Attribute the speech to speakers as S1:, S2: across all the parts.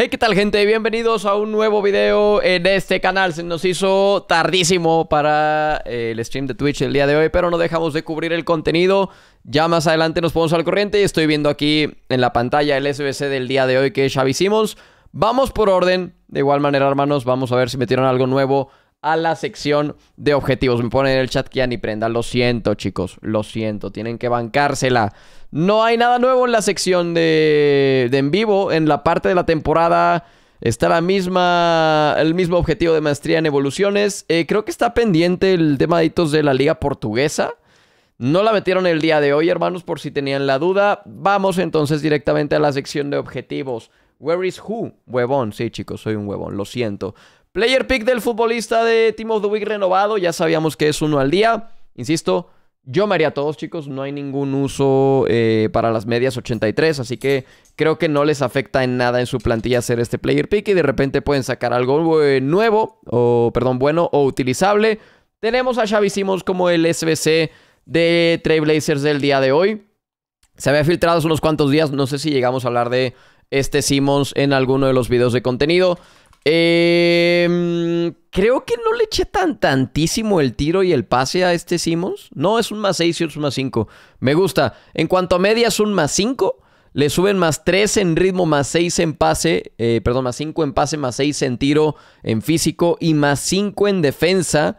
S1: Hey, ¿qué tal gente? Bienvenidos a un nuevo video en este canal. Se nos hizo tardísimo para eh, el stream de Twitch el día de hoy, pero no dejamos de cubrir el contenido. Ya más adelante nos ponemos al corriente. y Estoy viendo aquí en la pantalla el SBC del día de hoy que ya hicimos, Vamos por orden. De igual manera, hermanos, vamos a ver si metieron algo nuevo a la sección de objetivos. Me ponen en el chat que ya ni prenda. Lo siento, chicos. Lo siento. Tienen que bancársela. No hay nada nuevo en la sección de, de en vivo. En la parte de la temporada está la misma, el mismo objetivo de maestría en evoluciones. Eh, creo que está pendiente el tema de de la liga portuguesa. No la metieron el día de hoy, hermanos, por si tenían la duda. Vamos entonces directamente a la sección de objetivos. Where is who? Huevón, sí, chicos, soy un huevón, lo siento. Player pick del futbolista de Team of the Week renovado. Ya sabíamos que es uno al día. Insisto, yo me haría todos, chicos. No hay ningún uso eh, para las medias 83. Así que creo que no les afecta en nada en su plantilla hacer este player pick. Y de repente pueden sacar algo nuevo, o perdón, bueno o utilizable. Tenemos a Xavi Simons como el SBC de Blazers del día de hoy. Se había filtrado hace unos cuantos días. No sé si llegamos a hablar de este Simmons en alguno de los videos de contenido. Em, creo que no le eché tan tantísimo el tiro y el pase a este Simons. No, es un más 6 y es un más 5. Me gusta. En cuanto a medias, un más 5. Le suben más 3 en ritmo, más 6 en pase. Eh, perdón, más 5 en pase, más 6 en tiro en físico y más 5 en defensa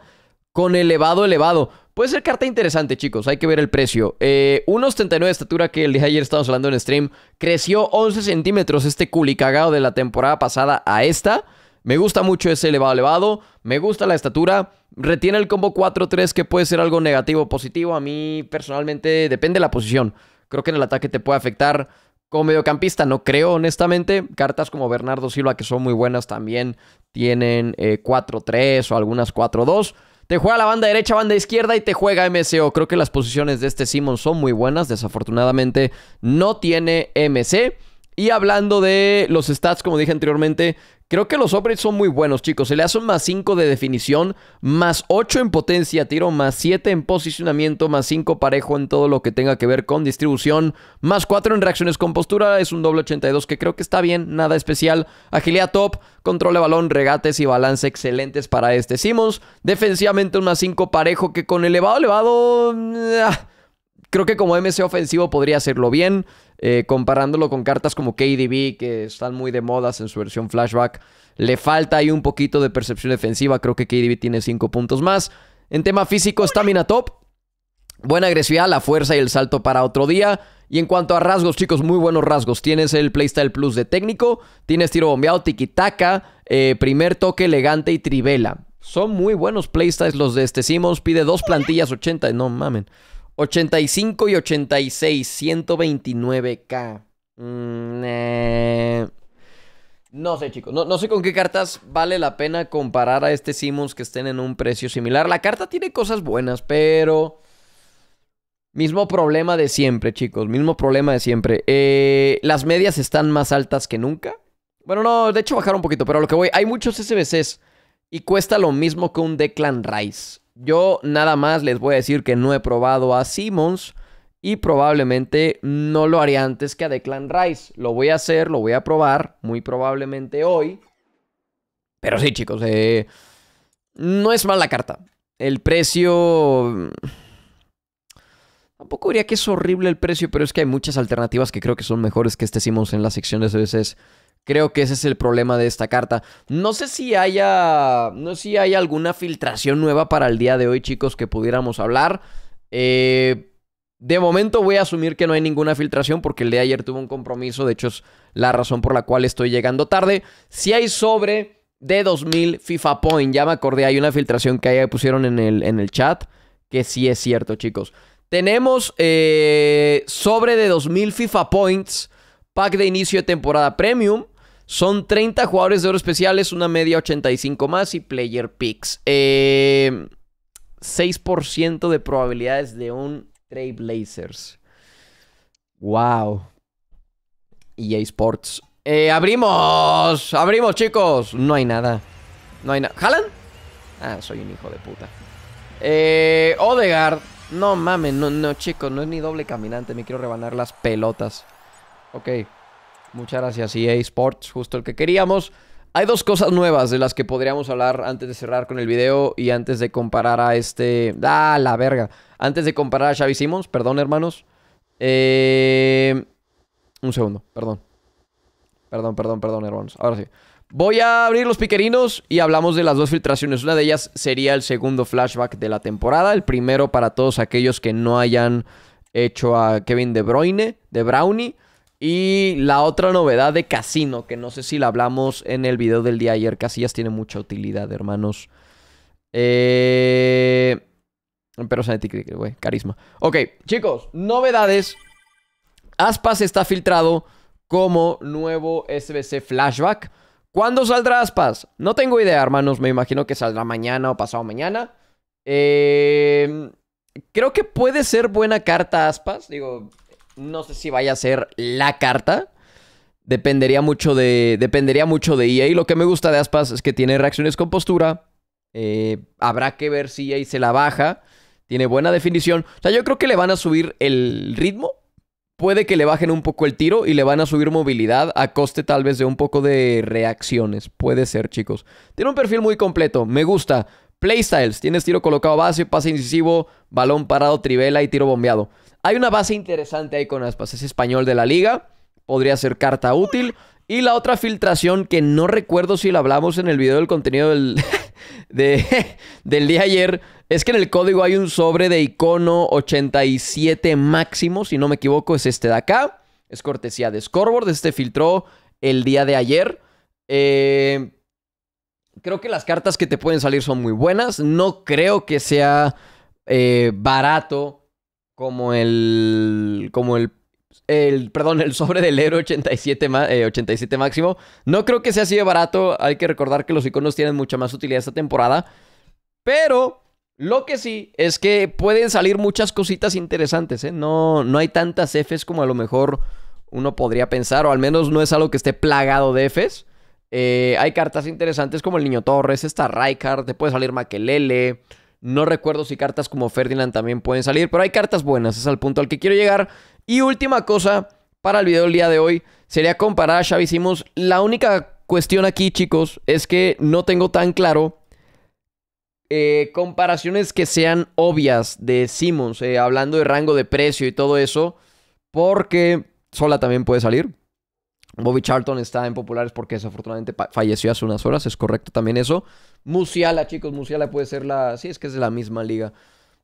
S1: con elevado, elevado. Puede ser carta interesante, chicos. Hay que ver el precio. Eh, Unos 39 de estatura que el día de ayer estábamos hablando en stream. Creció 11 centímetros este culicagado de la temporada pasada a esta. Me gusta mucho ese elevado elevado. Me gusta la estatura. Retiene el combo 4-3 que puede ser algo negativo o positivo. A mí personalmente depende de la posición. Creo que en el ataque te puede afectar. Como mediocampista no creo, honestamente. Cartas como Bernardo Silva, que son muy buenas también, tienen 4-3 eh, o algunas 4-2. Te juega la banda derecha, banda izquierda y te juega MCO. Creo que las posiciones de este Simon son muy buenas. Desafortunadamente no tiene MC. Y hablando de los stats, como dije anteriormente, Creo que los upgrades son muy buenos, chicos. Se le hace un más 5 de definición, más 8 en potencia tiro, más 7 en posicionamiento, más 5 parejo en todo lo que tenga que ver con distribución, más 4 en reacciones con postura. Es un doble 82 que creo que está bien, nada especial. Agilidad top, control de balón, regates y balance excelentes para este Simmons. Defensivamente un más 5 parejo que con elevado, elevado... Ah, creo que como MC ofensivo podría hacerlo bien, eh, comparándolo con cartas como KDB, que están muy de modas en su versión flashback. Le falta ahí un poquito de percepción defensiva, creo que KDB tiene 5 puntos más. En tema físico, estamina top. Buena agresividad, la fuerza y el salto para otro día. Y en cuanto a rasgos, chicos, muy buenos rasgos. Tienes el Playstyle Plus de técnico, tienes tiro bombeado, tiquitaca, eh, primer toque elegante y trivela. Son muy buenos playstyles los de este Simons, Pide dos plantillas 80. No mamen. 85 y 86, 129k. Mm, eh, no sé, chicos. No, sé con qué cartas vale la pena comparar a este Simmons que estén en un precio similar. La carta tiene cosas buenas, pero... Mismo problema de siempre, chicos. Mismo problema de siempre. Eh, las medias están más altas que nunca. Bueno, no, de hecho bajaron un poquito, pero lo que voy. Hay muchos SBCs y cuesta lo mismo que un Declan Rice. Yo nada más les voy a decir que no he probado a Simmons y probablemente no lo haré antes que a Declan Rice. Lo voy a hacer, lo voy a probar, muy probablemente hoy. Pero sí, chicos, eh, no es mala carta. El precio... Mm, tampoco diría que es horrible el precio, pero es que hay muchas alternativas que creo que son mejores que este Simmons en las secciones de veces Creo que ese es el problema de esta carta. No sé si haya. No sé si hay alguna filtración nueva para el día de hoy, chicos, que pudiéramos hablar. Eh, de momento voy a asumir que no hay ninguna filtración porque el de ayer tuvo un compromiso. De hecho, es la razón por la cual estoy llegando tarde. Si hay sobre de 2000 FIFA Points. ya me acordé, hay una filtración que ahí pusieron en el, en el chat. Que sí es cierto, chicos. Tenemos eh, sobre de 2000 FIFA Points, pack de inicio de temporada premium son 30 jugadores de oro especiales, una media 85 más y player picks. 6% eh, de probabilidades de un Blazers. Wow. EA Sports. Eh, abrimos, abrimos chicos. No hay nada. No hay nada. ¿Jalan? Ah, soy un hijo de puta. Eh, Odegaard. No mames, no, no chicos, no es ni doble caminante. Me quiero rebanar las pelotas. Ok. Muchas gracias, EA Sports, justo el que queríamos. Hay dos cosas nuevas de las que podríamos hablar antes de cerrar con el video y antes de comparar a este... ¡Ah, la verga! Antes de comparar a Xavi Simons, perdón, hermanos. Eh, un segundo, perdón. Perdón, perdón, perdón, hermanos. Ahora sí. Voy a abrir los piquerinos y hablamos de las dos filtraciones. Una de ellas sería el segundo flashback de la temporada. El primero para todos aquellos que no hayan hecho a Kevin De Bruyne, de Brownie. Y la otra novedad de Casino, que no sé si la hablamos en el video del día ayer, Casillas tiene mucha utilidad, hermanos. Eh... Pero click güey, carisma. Ok, chicos, novedades. Aspas está filtrado como nuevo SBC Flashback. ¿Cuándo saldrá Aspas? No tengo idea, hermanos. Me imagino que saldrá mañana o pasado mañana. Eh, creo que puede ser buena carta Aspas. Digo, no sé si vaya a ser la carta. Dependería mucho de, dependería mucho de EA. Lo que me gusta de Aspas es que tiene reacciones con postura. Eh, habrá que ver si EA se la baja. Tiene buena definición. O sea, yo creo que le van a subir el ritmo. Puede que le bajen un poco el tiro y le van a subir movilidad a coste tal vez de un poco de reacciones. Puede ser, chicos. Tiene un perfil muy completo. Me gusta. Playstyles, tienes tiro colocado base, pase incisivo, balón parado, trivela y tiro bombeado. Hay una base interesante ahí con las es español de la liga, podría ser carta útil. Y la otra filtración que no recuerdo si la hablamos en el video del contenido del, de, del día ayer, es que en el código hay un sobre de icono 87 máximo, si no me equivoco, es este de acá. Es cortesía de Scoreboard, este filtró el día de ayer. Eh, creo que las cartas que te pueden salir son muy buenas. No creo que sea eh, barato como el. como el. perdón, el sobre del héroe 87, 87 eh, máximo. No creo que sea así de barato. Hay que recordar que los iconos tienen mucha más utilidad esta temporada. Pero lo que sí es que pueden salir muchas cositas interesantes, ¿eh? No, no hay tantas Fs como a lo mejor uno podría pensar, o al menos no es algo que esté plagado de Fs. Eh, hay cartas interesantes como el Niño Torres, está Rijkaard, te puede salir Maquelele. No recuerdo si cartas como Ferdinand también pueden salir, pero hay cartas buenas, es al punto al que quiero llegar. Y última cosa para el video del día de hoy sería comparar a Xavi Simons. La única cuestión aquí, chicos, es que no tengo tan claro eh, comparaciones que sean obvias de Simmons, eh, hablando de rango de precio y todo eso, porque Sola también puede salir. Bobby Charlton está en populares porque desafortunadamente falleció hace unas horas, es correcto también eso. Musiala, chicos, Musiala puede ser la... Sí, es que es de la misma liga.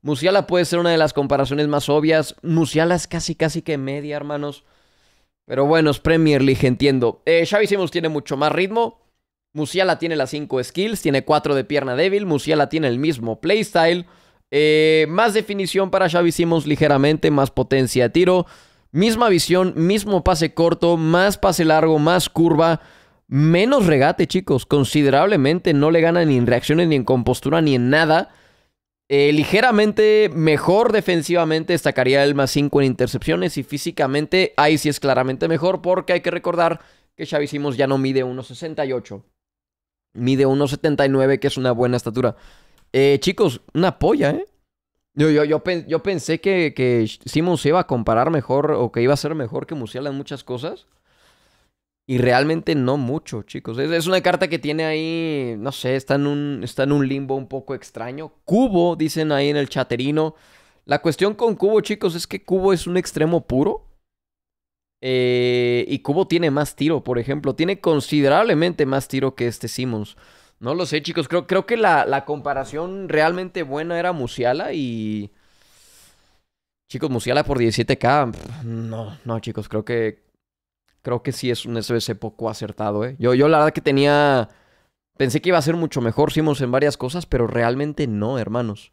S1: Musiala puede ser una de las comparaciones más obvias. Musiala es casi, casi que media, hermanos. Pero bueno, es Premier League, entiendo. Eh, Xavi Simons tiene mucho más ritmo. Musiala tiene las 5 skills, tiene 4 de pierna débil. Musiala tiene el mismo playstyle. Eh, más definición para Xavi Simons ligeramente, más potencia de tiro. Misma visión, mismo pase corto, más pase largo, más curva, menos regate, chicos. Considerablemente no le gana ni en reacciones, ni en compostura, ni en nada. Eh, ligeramente mejor defensivamente, destacaría el más 5 en intercepciones y físicamente ahí sí es claramente mejor porque hay que recordar que Xavi Simons ya no mide 1.68, mide 1.79 que es una buena estatura. Eh, chicos, una polla, ¿eh? Yo, yo, pensé que, que Simmons iba a comparar mejor o que iba a ser mejor que Musiala en muchas cosas. Y realmente no mucho, chicos. Es, una carta que tiene ahí, no sé, está en, un, está en un limbo un poco extraño. Cubo, dicen ahí en el chaterino. La cuestión con Cubo, chicos, es que Cubo es un extremo puro. Eh, y Cubo tiene más tiro, por ejemplo. Tiene considerablemente más tiro que este Simmons. No lo sé, chicos. Creo, creo que la, comparación realmente buena era Musiala y. Chicos, Musiala por 17K. No, no, chicos, creo que. Creo que sí es un SBC poco acertado, ¿eh? Yo, yo la verdad que tenía. Pensé que iba a ser mucho mejor, hicimos en varias cosas, pero realmente no, hermanos.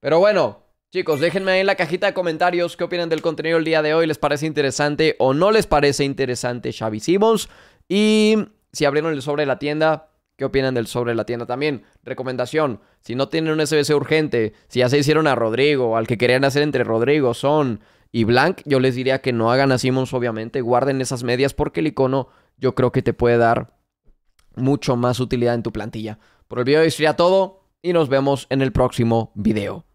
S1: Pero bueno, chicos, déjenme ahí en la cajita de comentarios qué opinan del contenido el día de hoy. ¿Les parece interesante o no les parece interesante Xavi Simons? Y si abrieron el sobre de la tienda, qué opinan del sobre la tienda. También, recomendación, si no tienen un SBC urgente, si ya se hicieron a Rodrigo, al que querían hacer entre Rodrigo, Son y Blanc, yo les diría que no hagan a Simmons, obviamente, guarden esas medias porque el icono yo creo que te puede dar mucho más utilidad en tu plantilla. Por el video de hoy sería todo y nos vemos en el próximo video.